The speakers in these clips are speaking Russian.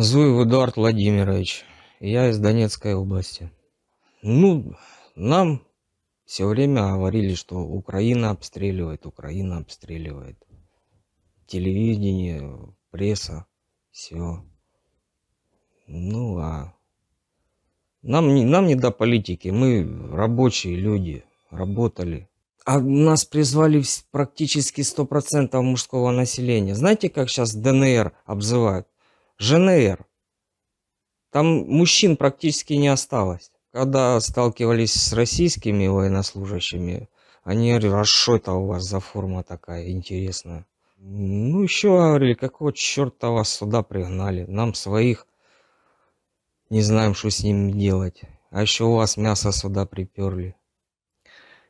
Зуев Эдуард Владимирович, я из Донецкой области. Ну, нам все время говорили, что Украина обстреливает, Украина обстреливает. Телевидение, пресса, все. Ну, а нам не, нам не до политики, мы рабочие люди, работали. А нас призвали практически 100% мужского населения. Знаете, как сейчас ДНР обзывают? Женейр. Там мужчин практически не осталось. Когда сталкивались с российскими военнослужащими, они говорили, а что это у вас за форма такая интересная? Ну, еще говорили, какого черта вас сюда пригнали? Нам своих не знаем, что с ними делать. А еще у вас мясо сюда приперли.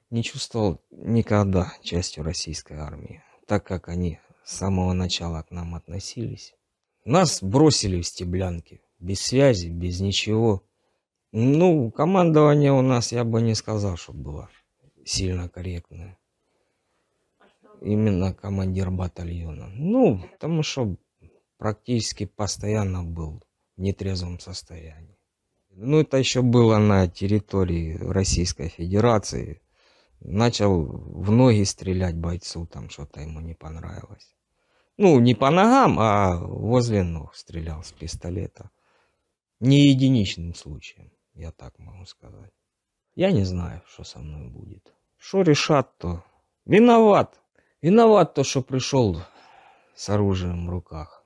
Не чувствовал никогда частью российской армии, так как они с самого начала к нам относились. Нас бросили в стеблянке, без связи, без ничего. Ну, командование у нас, я бы не сказал, что было сильно корректное. Именно командир батальона. Ну, потому что практически постоянно был в нетрезвом состоянии. Ну, это еще было на территории Российской Федерации. Начал в ноги стрелять бойцу, там что-то ему не понравилось. Ну, не по ногам, а возле ног стрелял с пистолета. Не единичным случаем, я так могу сказать. Я не знаю, что со мной будет. Что решат, то виноват. Виноват то, что пришел с оружием в руках.